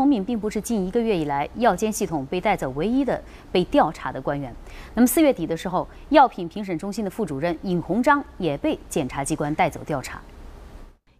孔敏并不是近一个月以来药监系统被带走唯一的被调查的官员。那么四月底的时候，药品评审中心的副主任尹鸿章也被检察机关带走调查。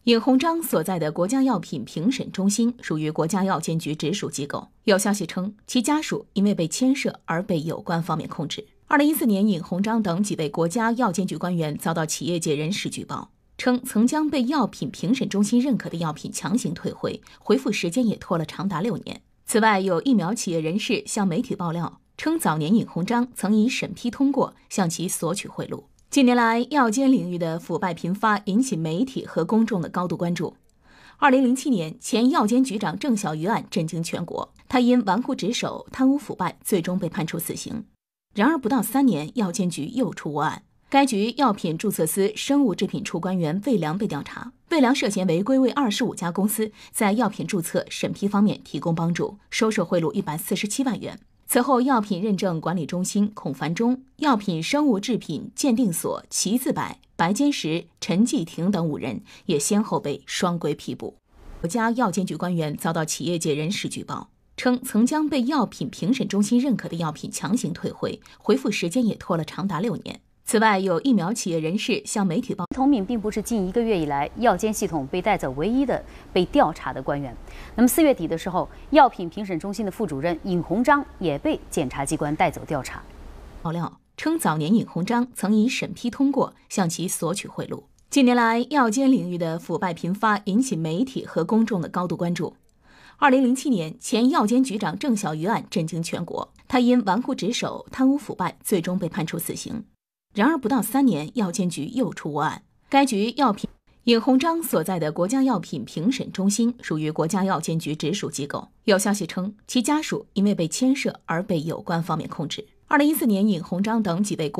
尹鸿章所在的国家药品评审中心属于国家药监局直属机构。有消息称，其家属因为被牵涉而被有关方面控制。二零一四年，尹鸿章等几位国家药监局官员遭到企业界人士举报。称曾将被药品评审中心认可的药品强行退回，回复时间也拖了长达六年。此外，有疫苗企业人士向媒体爆料称，早年尹鸿章曾以审批通过向其索取贿赂。近年来，药监领域的腐败频发，引起媒体和公众的高度关注。二零零七年，前药监局长郑晓瑜案震惊全国，他因玩忽职守、贪污腐败，最终被判处死刑。然而，不到三年，药监局又出窝案。该局药品注册司生物制品处官员魏良被调查，魏良涉嫌违规为二十五家公司，在药品注册审批方面提供帮助，收受贿赂一百四十七万元。此后，药品认证管理中心孔繁忠、药品生物制品鉴定所齐自柏、白坚石、陈继亭等五人也先后被双规批捕。国家药监局官员遭到企业界人士举报，称曾将被药品评审中心认可的药品强行退回，回复时间也拖了长达六年。此外，有疫苗企业人士向媒体报，童敏并不是近一个月以来药监系统被带走唯一的被调查的官员。那么四月底的时候，药品评审中心的副主任尹鸿章也被检察机关带走调查。爆料称，早年尹鸿章曾以审批通过向其索取贿赂。近年来，药监领域的腐败频发，引起媒体和公众的高度关注。二零零七年，前药监局长郑晓瑜案震惊全国，他因玩忽职守、贪污腐败，最终被判处死刑。然而，不到三年，药监局又出窝案。该局药品尹鸿章所在的国家药品评审中心属于国家药监局直属机构。有消息称，其家属因为被牵涉而被有关方面控制。二零一四年，尹鸿章等几位国